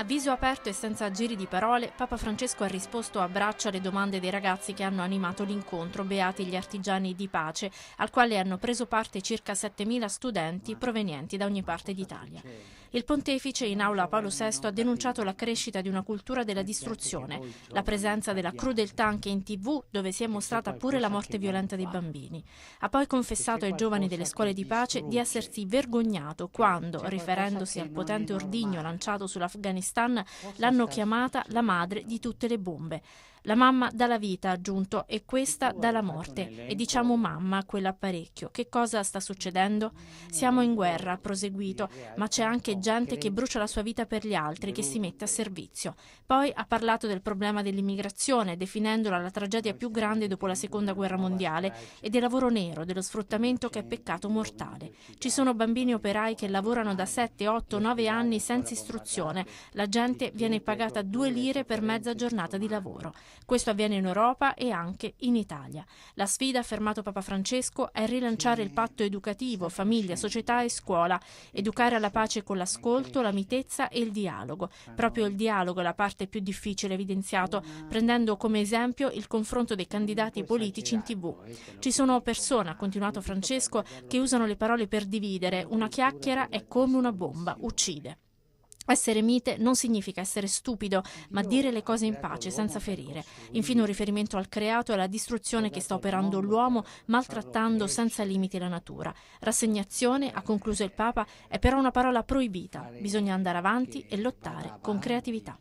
A viso aperto e senza giri di parole, Papa Francesco ha risposto a braccio alle domande dei ragazzi che hanno animato l'incontro Beati gli artigiani di pace, al quale hanno preso parte circa 7.000 studenti provenienti da ogni parte d'Italia. Il pontefice in aula Paolo VI ha denunciato la crescita di una cultura della distruzione, la presenza della crudeltà anche in tv, dove si è mostrata pure la morte violenta dei bambini. Ha poi confessato ai giovani delle scuole di pace di essersi vergognato quando, riferendosi al potente ordigno lanciato sull'Afghanistan, Pakistan l'hanno chiamata la madre di tutte le bombe. La mamma dà la vita, ha aggiunto, e questa ecco, dà la ecco, morte. E diciamo mamma a quell'apparecchio. Che cosa sta succedendo? Siamo in guerra, ha proseguito, ma c'è anche gente che brucia la sua vita per gli altri, che si mette a servizio. Poi ha parlato del problema dell'immigrazione, definendola la tragedia più grande dopo la seconda guerra mondiale, e del lavoro nero, dello sfruttamento che è peccato mortale. Ci sono bambini operai che lavorano da 7, 8, 9 anni senza istruzione. La gente viene pagata due lire per mezza giornata di lavoro. Questo avviene in Europa e anche in Italia. La sfida, ha affermato Papa Francesco, è rilanciare il patto educativo, famiglia, società e scuola, educare alla pace con l'ascolto, la mitezza e il dialogo. Proprio il dialogo è la parte più difficile, evidenziato, prendendo come esempio il confronto dei candidati politici in tv. Ci sono persone, ha continuato Francesco, che usano le parole per dividere. Una chiacchiera è come una bomba, uccide. Essere mite non significa essere stupido, ma dire le cose in pace, senza ferire. Infine un riferimento al creato e alla distruzione che sta operando l'uomo, maltrattando senza limiti la natura. Rassegnazione, ha concluso il Papa, è però una parola proibita. Bisogna andare avanti e lottare con creatività.